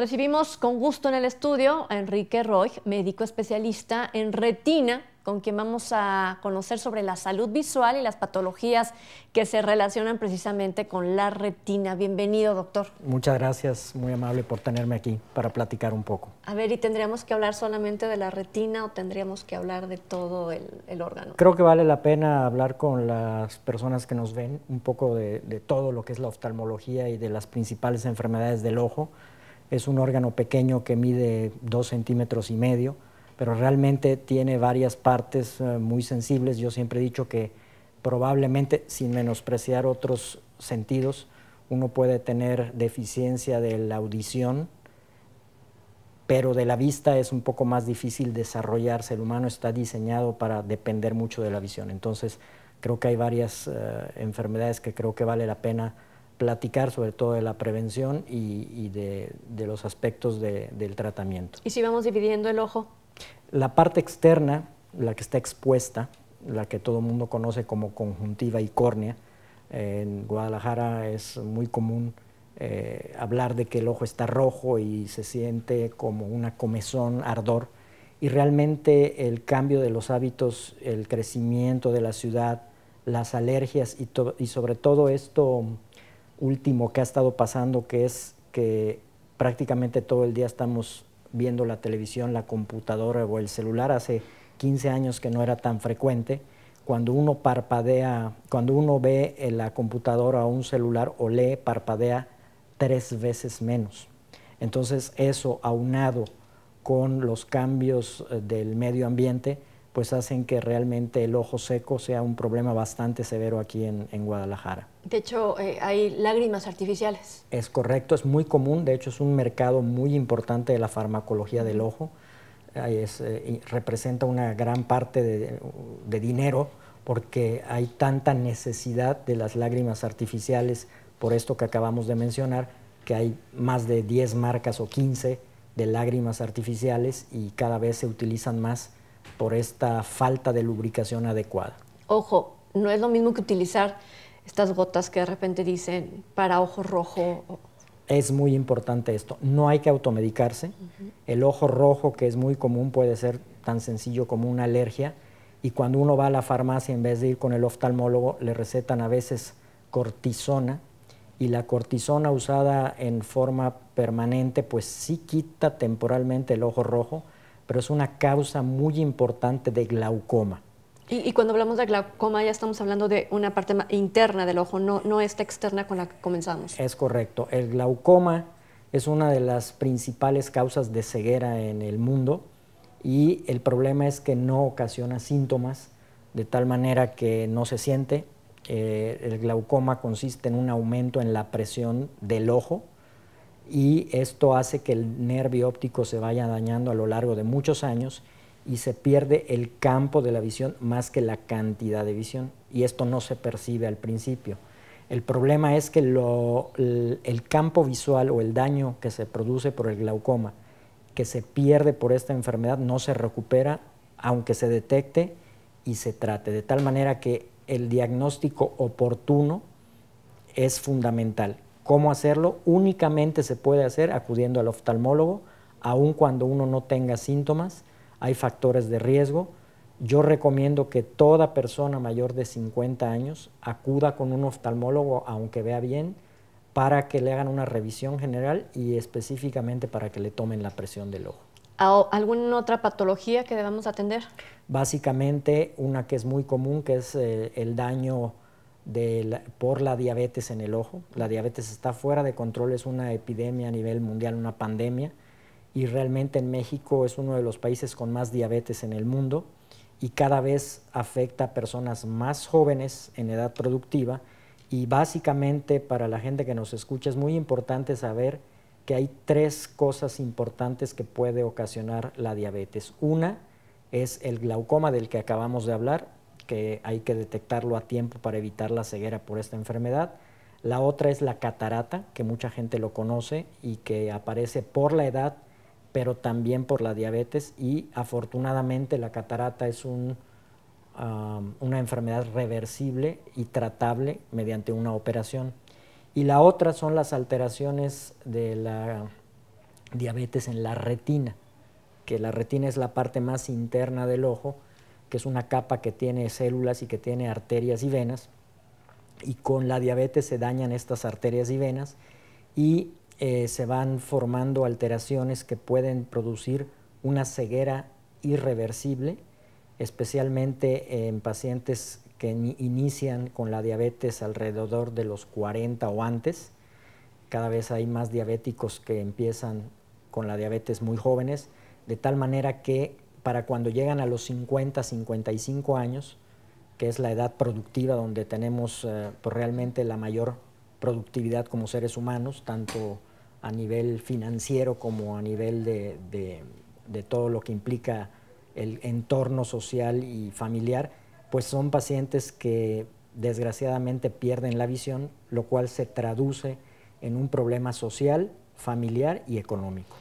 Recibimos con gusto en el estudio a Enrique Roy, médico especialista en retina, con quien vamos a conocer sobre la salud visual y las patologías que se relacionan precisamente con la retina. Bienvenido, doctor. Muchas gracias, muy amable por tenerme aquí para platicar un poco. A ver, ¿y tendríamos que hablar solamente de la retina o tendríamos que hablar de todo el, órgano? Creo que vale la pena hablar con las personas que nos ven un poco de, de todo lo que es la oftalmología y de las principales enfermedades del ojo es un órgano pequeño que mide dos centímetros y medio, pero realmente tiene varias partes eh, muy sensibles. Yo siempre he dicho que probablemente, sin menospreciar otros sentidos, uno puede tener deficiencia de la audición, pero de la vista es un poco más difícil desarrollarse. El humano está diseñado para depender mucho de la visión. Entonces, creo que hay varias eh, enfermedades que creo que vale la pena platicar sobre todo de la prevención y, de, los aspectos del tratamiento. ¿Y si vamos dividiendo el ojo? La parte externa, la que está expuesta, la que todo el mundo conoce como conjuntiva y córnea, en Guadalajara es muy común eh, hablar de que el ojo está rojo y se siente como una comezón, ardor. Y realmente el cambio de los hábitos, el crecimiento de la ciudad, las alergias y sobre todo esto último que ha estado pasando, que es que prácticamente todo el día estamos viendo la televisión, la computadora o el celular. Hace 15 años que no era tan frecuente. Cuando uno parpadea, cuando uno ve la computadora o un celular o lee, parpadea tres veces menos. Entonces eso aunado con los cambios eh, del medio ambiente, pues hacen que realmente el ojo seco sea un problema bastante severo aquí en Guadalajara. De hecho, eh, hay lágrimas artificiales. Es correcto, es muy común, de hecho es un mercado muy importante de la farmacología del ojo, es, eh, representa una gran parte de, de dinero porque hay tanta necesidad de las lágrimas artificiales por esto que acabamos de mencionar, que hay más de 10 marcas o 15 de lágrimas artificiales y cada vez se utilizan más por esta falta de lubricación adecuada. Ojo, no es lo mismo que utilizar estas gotas que de repente dicen para ojo rojo. Es muy importante esto, no hay que automedicarse. El ojo rojo, que es muy común, puede ser tan sencillo como una alergia. Y cuando uno va a la farmacia, en vez de ir con el oftalmólogo, le recetan a veces cortisona. Y la cortisona usada en forma permanente, pues sí quita temporalmente el ojo rojo, pero es una causa muy importante de glaucoma. Y, cuando hablamos de glaucoma ya estamos hablando de una parte interna del ojo, no, no esta externa con la que comenzamos. Es correcto. El glaucoma es una de las principales causas de ceguera en el mundo y el problema es que no ocasiona síntomas de tal manera que no se siente. Eh, el glaucoma consiste en un aumento en la presión del ojo y esto hace que el nervio óptico se vaya dañando a lo largo de muchos años y se pierde el campo de la visión más que la cantidad de visión. Y esto no se percibe al principio. El problema es que el, el campo visual o el daño que se produce por el glaucoma, que se pierde por esta enfermedad, no se recupera aunque se detecte y se trate. De tal manera que el diagnóstico oportuno es fundamental. ¿Cómo hacerlo? Únicamente se puede hacer acudiendo al oftalmólogo, aun cuando uno no tenga síntomas, hay factores de riesgo. Yo recomiendo que toda persona mayor de 50 años acuda con un oftalmólogo, aunque vea bien, para que le hagan una revisión general y específicamente para que le tomen la presión del ojo. ¿Alguna otra patología que debamos atender? Básicamente una que es muy común, que es eh, el, daño por la diabetes en el ojo. La diabetes está fuera de control, es una epidemia a nivel mundial, una pandemia y realmente en México es uno de los países con más diabetes en el mundo y cada vez afecta a personas más jóvenes en edad productiva y básicamente para la gente que nos escucha es muy importante saber que hay tres cosas importantes que puede ocasionar la diabetes. Una es el glaucoma del que acabamos de hablar, que hay que detectarlo a tiempo para evitar la ceguera por esta enfermedad. La otra es la catarata, que mucha gente lo conoce y que aparece por la edad pero también por la diabetes y afortunadamente la catarata es un, una enfermedad reversible y tratable mediante una operación. Y la otra son las alteraciones de la diabetes en la retina, que la retina es la parte más interna del ojo, que es una capa que tiene células y que tiene arterias y venas, y con la diabetes se dañan estas arterias y venas y eh, se van formando alteraciones que pueden producir una ceguera irreversible, especialmente en pacientes que inician con la diabetes alrededor de los 40 o antes. Cada vez hay más diabéticos que empiezan con la diabetes muy jóvenes, de tal manera que para cuando llegan a los 50, 55 años, que es la edad productiva donde tenemos eh, pues, realmente la mayor productividad como seres humanos, tanto a nivel financiero como a nivel de, todo lo que implica el entorno social y familiar, pues son pacientes que desgraciadamente pierden la visión, lo cual se traduce en un problema social, familiar y económico.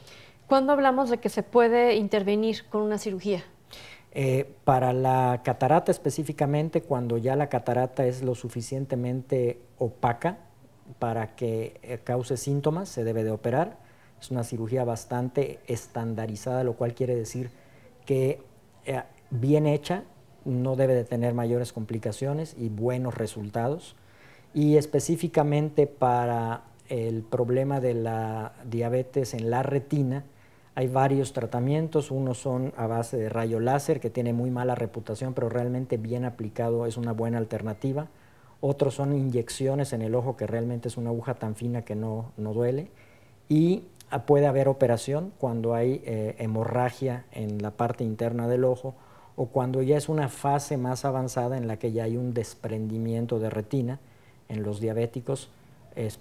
¿Cuándo hablamos de que se puede intervenir con una cirugía? Eh, para la catarata específicamente, cuando ya la catarata es lo suficientemente opaca, para que eh, cause síntomas, se debe de operar. Es una cirugía bastante estandarizada, lo cual quiere decir que eh, bien hecha no debe de tener mayores complicaciones y buenos resultados. Y específicamente para el problema de la diabetes en la retina, hay varios tratamientos, unos son a base de rayo láser, que tiene muy mala reputación, pero realmente bien aplicado es una buena alternativa otros son inyecciones en el ojo, que realmente es una aguja tan fina que no, no duele, y ah, puede haber operación cuando hay eh, hemorragia en la parte interna del ojo o cuando ya es una fase más avanzada en la que ya hay un desprendimiento de retina. En los diabéticos, es,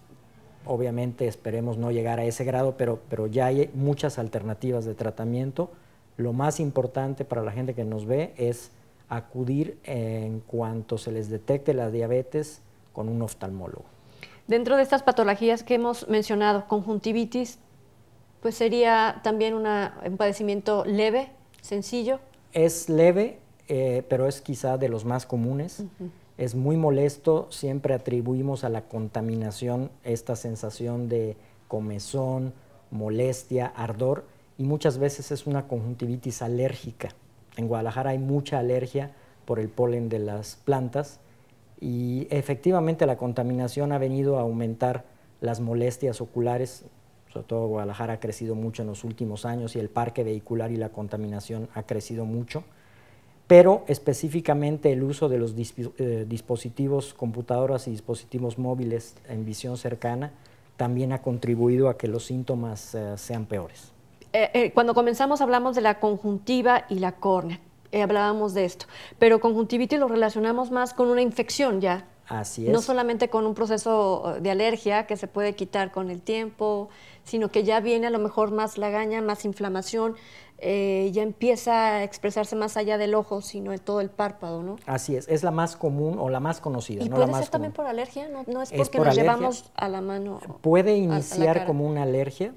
obviamente esperemos no llegar a ese grado, pero, pero ya hay muchas alternativas de tratamiento. Lo más importante para la gente que nos ve es acudir en cuanto se les detecte la diabetes con un oftalmólogo. Dentro de estas patologías que hemos mencionado, conjuntivitis, pues sería también un padecimiento leve, sencillo. Es leve, eh, pero es quizá de los más comunes. Es muy molesto, siempre atribuimos a la contaminación esta sensación de comezón, molestia, ardor, y muchas veces es una conjuntivitis alérgica. En Guadalajara hay mucha alergia por el polen de las plantas y efectivamente la contaminación ha venido a aumentar las molestias oculares, sobre todo Guadalajara ha crecido mucho en los últimos años y el parque vehicular y la contaminación ha crecido mucho, pero específicamente el uso de los eh, dispositivos, computadoras y dispositivos móviles en visión cercana también ha contribuido a que los síntomas eh, sean peores. Eh, eh, cuando comenzamos hablamos de la conjuntiva y la córnea. Eh, hablábamos de esto, pero conjuntivitis lo relacionamos más con una infección ya. Así es. No solamente con un proceso de alergia que se puede quitar con el tiempo, sino que ya viene a lo mejor más lagaña, más inflamación, ya empieza a expresarse más allá del ojo, sino en todo el párpado, ¿no? Así es, es la más común o la más conocida. ¿Y puede ser también por alergia? No, es porque nos llevamos a la mano. Puede iniciar como una alergia,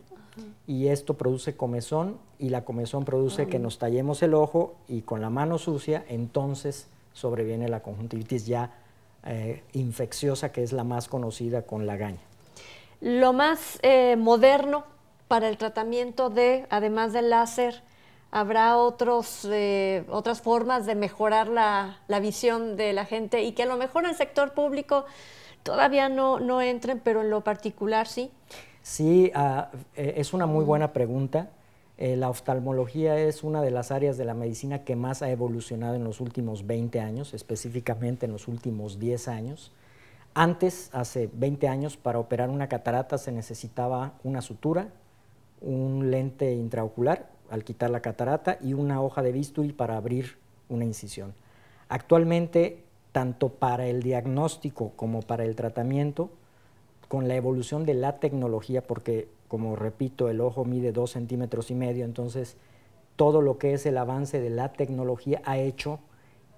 y esto produce comezón y la comezón produce que nos tallemos el ojo y con la mano sucia entonces sobreviene la conjuntivitis ya eh, infecciosa que es la más conocida con la gaña. Lo más eh, moderno para el tratamiento de, además del láser, habrá otros, eh, otras formas de mejorar la, visión de la gente y que a lo mejor en el sector público todavía no, no entren, pero en lo particular sí. Sí, ah, eh, es una muy buena pregunta. Eh, la oftalmología es una de las áreas de la medicina que más ha evolucionado en los últimos 20 años, específicamente en los últimos 10 años. Antes, hace 20 años, para operar una catarata se necesitaba una sutura, un lente intraocular al quitar la catarata y una hoja de bisturi para abrir una incisión. Actualmente, tanto para el diagnóstico como para el tratamiento, con la evolución de la tecnología, porque como repito, el ojo mide dos centímetros y medio, entonces todo lo que es el avance de la tecnología ha hecho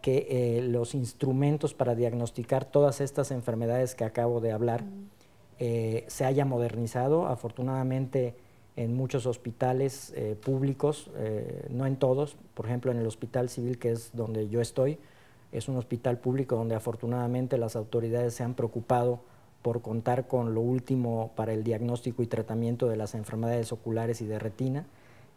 que eh, los instrumentos para diagnosticar todas estas enfermedades que acabo de hablar eh, se haya modernizado. Afortunadamente, en muchos hospitales eh, públicos, no en todos, por ejemplo, en el Hospital Civil, que es donde yo estoy, es un hospital público donde afortunadamente las autoridades se han preocupado por contar con lo último para el diagnóstico y tratamiento de las enfermedades oculares y de retina.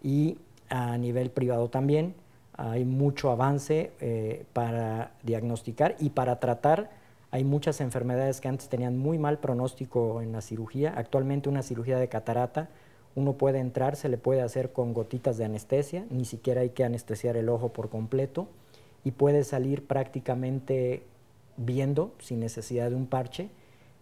Y a nivel privado también hay mucho avance eh, para diagnosticar y para tratar. Hay muchas enfermedades que antes tenían muy mal pronóstico en la cirugía. Actualmente una cirugía de catarata, uno puede entrar, se le puede hacer con gotitas de anestesia, ni siquiera hay que anestesiar el ojo por completo y puede salir prácticamente viendo sin necesidad de un parche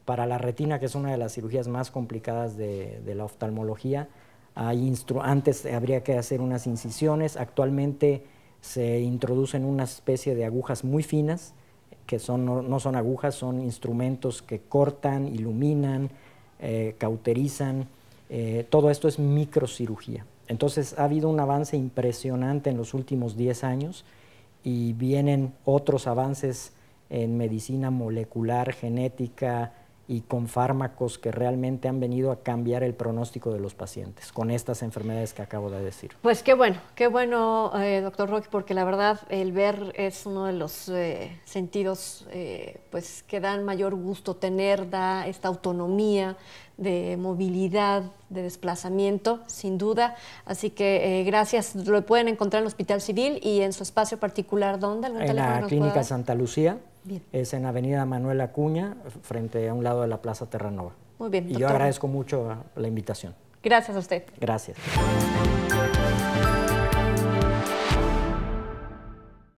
para la retina, que es una de las cirugías más complicadas de, la oftalmología, antes habría que hacer unas incisiones. Actualmente se introducen una especie de agujas muy finas, que no, son agujas, son instrumentos que cortan, iluminan, eh, cauterizan. Eh, todo esto es microcirugía. Entonces ha habido un avance impresionante en los últimos 10 años y vienen otros avances en medicina molecular, genética, y con fármacos que realmente han venido a cambiar el pronóstico de los pacientes con estas enfermedades que acabo de decir. Pues qué bueno, qué bueno, eh, doctor Roque, porque la verdad el ver es uno de los eh, sentidos eh, pues que dan mayor gusto tener, da esta autonomía, de movilidad, de desplazamiento, sin duda. Así que eh, gracias. Lo pueden encontrar en el Hospital Civil y en su espacio particular. ¿Dónde? en la Clínica Santa Lucía. Es en Avenida Manuel Acuña, frente a un lado de la Plaza Terranova. Muy bien. Y yo agradezco mucho la invitación. Gracias a usted. Gracias.